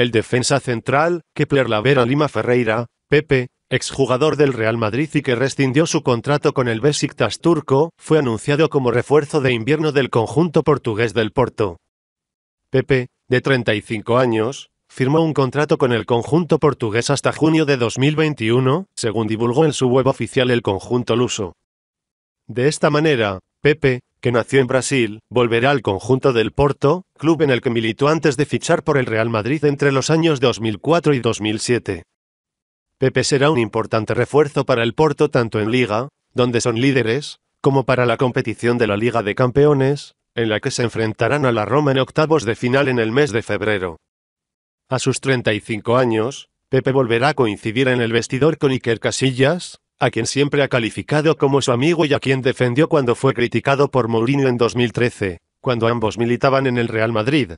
El defensa central, Kepler Lavera Lima Ferreira, Pepe, exjugador del Real Madrid y que rescindió su contrato con el Besiktas turco, fue anunciado como refuerzo de invierno del conjunto portugués del Porto. Pepe, de 35 años, firmó un contrato con el conjunto portugués hasta junio de 2021, según divulgó en su web oficial el conjunto luso. De esta manera, Pepe, que nació en Brasil, volverá al conjunto del Porto, club en el que militó antes de fichar por el Real Madrid entre los años 2004 y 2007. Pepe será un importante refuerzo para el Porto tanto en Liga, donde son líderes, como para la competición de la Liga de Campeones, en la que se enfrentarán a la Roma en octavos de final en el mes de febrero. A sus 35 años, Pepe volverá a coincidir en el vestidor con Iker Casillas, a quien siempre ha calificado como su amigo y a quien defendió cuando fue criticado por Mourinho en 2013, cuando ambos militaban en el Real Madrid,